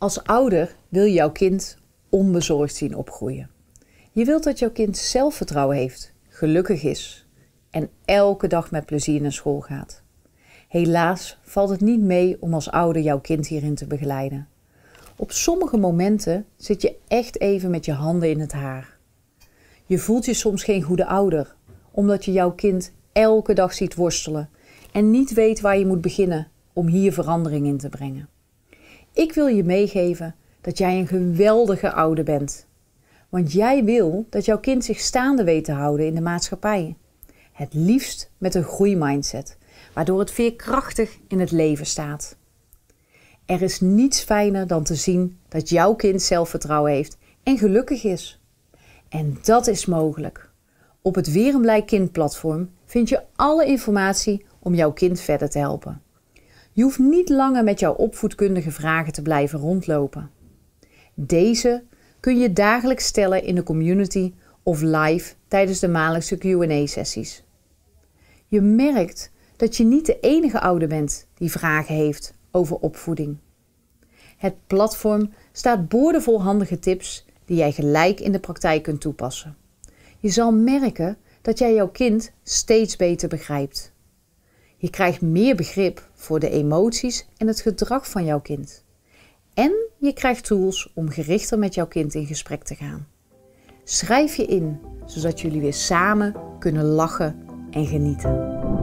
Als ouder wil je jouw kind onbezorgd zien opgroeien. Je wilt dat jouw kind zelfvertrouwen heeft, gelukkig is en elke dag met plezier naar school gaat. Helaas valt het niet mee om als ouder jouw kind hierin te begeleiden. Op sommige momenten zit je echt even met je handen in het haar. Je voelt je soms geen goede ouder, omdat je jouw kind elke dag ziet worstelen en niet weet waar je moet beginnen om hier verandering in te brengen. Ik wil je meegeven dat jij een geweldige oude bent. Want jij wil dat jouw kind zich staande weet te houden in de maatschappij. Het liefst met een groeimindset, waardoor het veerkrachtig in het leven staat. Er is niets fijner dan te zien dat jouw kind zelfvertrouwen heeft en gelukkig is. En dat is mogelijk. Op het Weer een Kind platform vind je alle informatie om jouw kind verder te helpen. Je hoeft niet langer met jouw opvoedkundige vragen te blijven rondlopen. Deze kun je dagelijks stellen in de community of live tijdens de maandelijkse QA-sessies. Je merkt dat je niet de enige ouder bent die vragen heeft over opvoeding. Het platform staat boordevol handige tips die jij gelijk in de praktijk kunt toepassen. Je zal merken dat jij jouw kind steeds beter begrijpt. Je krijgt meer begrip voor de emoties en het gedrag van jouw kind. En je krijgt tools om gerichter met jouw kind in gesprek te gaan. Schrijf je in, zodat jullie weer samen kunnen lachen en genieten.